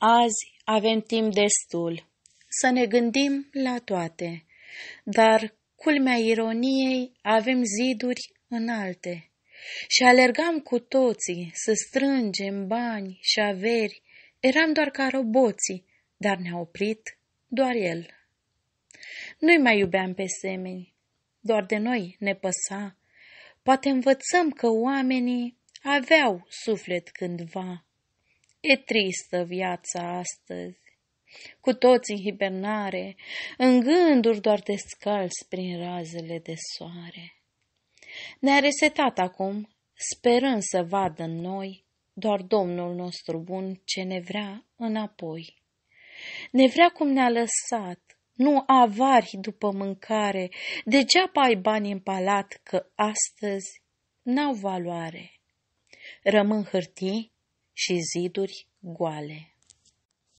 Azi avem timp destul să ne gândim la toate, dar, culmea ironiei, avem ziduri înalte și alergam cu toții să strângem bani și averi, eram doar ca roboții, dar ne-a oprit doar el. Nu-i mai iubeam pe semeni, doar de noi ne păsa. Poate învățăm că oamenii aveau suflet cândva. E tristă viața astăzi, cu toți în hibernare, în gânduri doar descalți prin razele de soare. Ne-a resetat acum, sperând să vadă în noi, doar Domnul nostru bun ce ne vrea înapoi. Ne vrea cum ne-a lăsat, nu avari după mâncare, degeaba ai bani în palat, că astăzi n-au valoare. Rămân hârtii, și ziduri goale.